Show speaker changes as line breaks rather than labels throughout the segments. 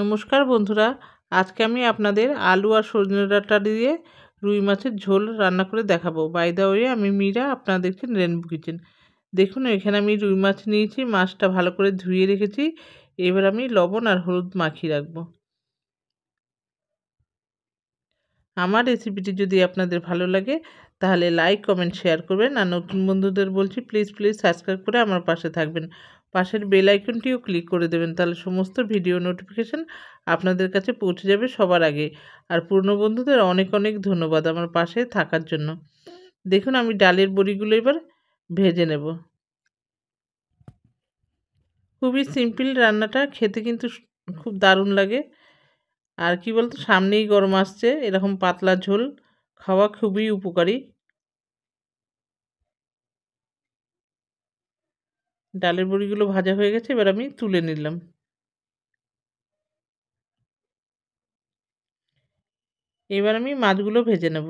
নমস্কার বন্ধুরা আজকে আমি আপনাদের আলু আর সজনে ডাঁটা দিয়ে রুই মাছের ঝোল রান্না করে দেখাবো বাই দা ওয়ে আমি মীরা আপনাদেরকে দেখছেন রেনবু কিচেন দেখুন এখানে আমি রুই মাছ নিয়েছি মাছটা ভালো করে ধুয়ে রেখেছি এবার আমি লবণ আর হলুদ মাখিয়ে রাখবো আমার রেসিপিটি যদি আপনাদের ভালো লাগে তাহলে লাইক কমেন্ট শেয়ার করবেন আর নতুন বন্ধুদের বলছি প্লিজ প্লিজ সাবস্ক্রাইব করে আমার পাশে থাকবেন পাশের বেল আইকনটিও ক্লিক করে দেবেন তাহলে সমস্ত ভিডিও নোটিফিকেশান আপনাদের কাছে পৌঁছে যাবে সবার আগে আর পূর্ণ বন্ধুদের অনেক অনেক ধন্যবাদ আমার পাশে থাকার জন্য দেখুন আমি ডালের বড়িগুলো এবার ভেজে নেব খুবই সিম্পল রান্নাটা খেতে কিন্তু খুব দারুণ লাগে আর কি বলতো সামনেই গরম আসছে এরকম পাতলা ঝোল খাওয়া খুবই উপকারী ডালের বড়িগুলো ভাজা হয়ে গেছে এবার আমি তুলে নিলাম এবার আমি মাছগুলো ভেজে নেব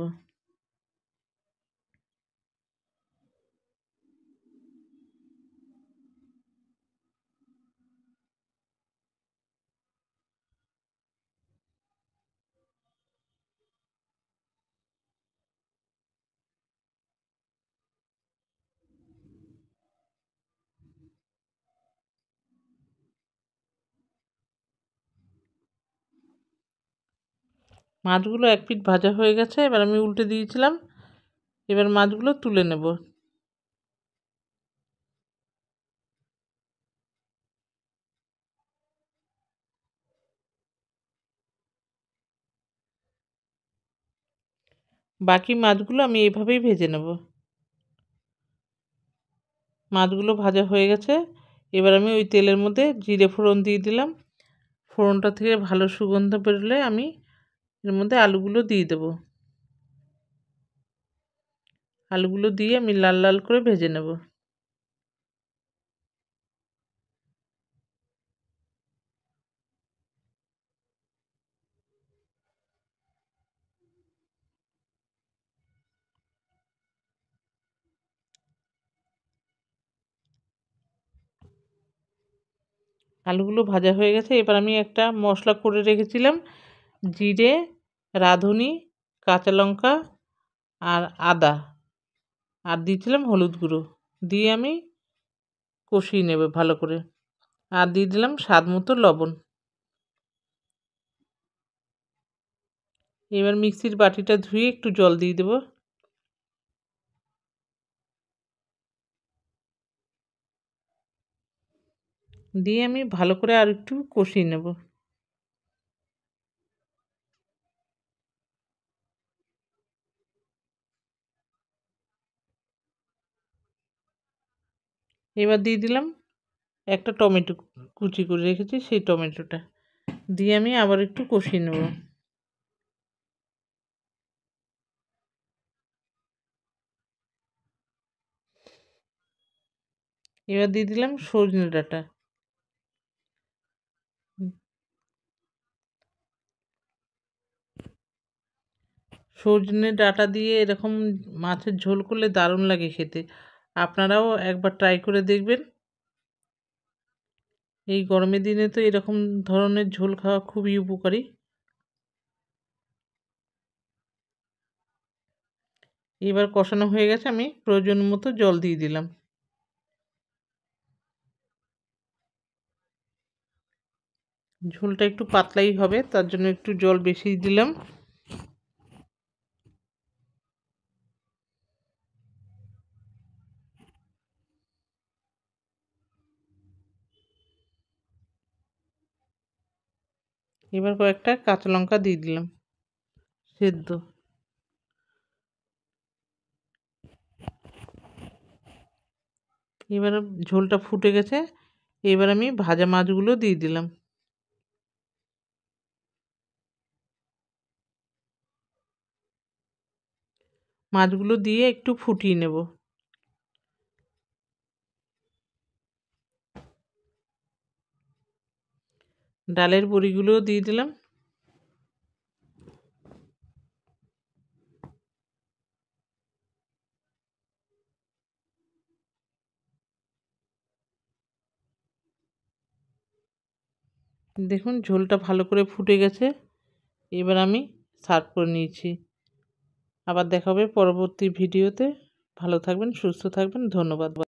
মাছগুলো এক পিট ভাজা হয়ে গেছে এবার আমি উল্টে দিয়েছিলাম এবার মাছগুলো তুলে নেব বাকি মাছগুলো আমি এভাবেই ভেজে নেব মাছগুলো ভাজা হয়ে গেছে এবার আমি ওই তেলের মধ্যে জিরে ফোড়ন দিয়ে দিলাম ফোড়নটা থেকে ভালো সুগন্ধ বেরোলে আমি এর মধ্যে আলুগুলো দিয়ে দেব আলুগুলো দিয়ে আমি লাল লাল করে ভেজে নেব আলুগুলো ভাজা হয়ে গেছে এবার আমি একটা মশলা করে রেখেছিলাম জিরে রাঁধুনি কাঁচা লঙ্কা আর আদা আর দিয়েছিলাম হলুদ গুঁড়ো দিয়ে আমি কষিয়ে নেবে ভালো করে আর দিয়ে দিলাম স্বাদ মতো লবণ এবার মিক্সির বাটিটা ধুয়ে একটু জল দিয়ে দেবো দিয়ে আমি ভালো করে আর একটু কষিয়ে নেবো এবার দিয়ে দিলাম একটা টমেটো কুচি করে রেখেছি সেই টমেটোটা দিয়ে আমি আবার একটু কষিয়ে নেব এবার দিয়ে দিলাম সজনে ডাটা সজনে ডাঁটা দিয়ে এরকম মাছের ঝোল করলে দারুণ লাগে খেতে আপনারাও একবার ট্রাই করে দেখবেন এই গরমের দিনে তো এরকম ধরনের ঝোল খাওয়া খুবই উপকারী এবার কষানো হয়ে গেছে আমি প্রয়োজন মতো জল দিয়ে দিলাম ঝোলটা একটু পাতলাই হবে তার জন্য একটু জল বেশি দিলাম এবার কয়েকটা কাঁচা লঙ্কা দিয়ে দিলাম সেদ্ধ এবার ঝোলটা ফুটে গেছে এবার আমি ভাজা মাছগুলো দিয়ে দিলাম মাছগুলো দিয়ে একটু ফুটিয়ে নেব ডালের বড়িগুলোও দিয়ে দিলাম দেখুন ঝোলটা ভালো করে ফুটে গেছে এবার আমি সার্ভ করে নিয়েছি আবার দেখা হবে পরবর্তী ভিডিওতে ভালো থাকবেন সুস্থ থাকবেন ধন্যবাদ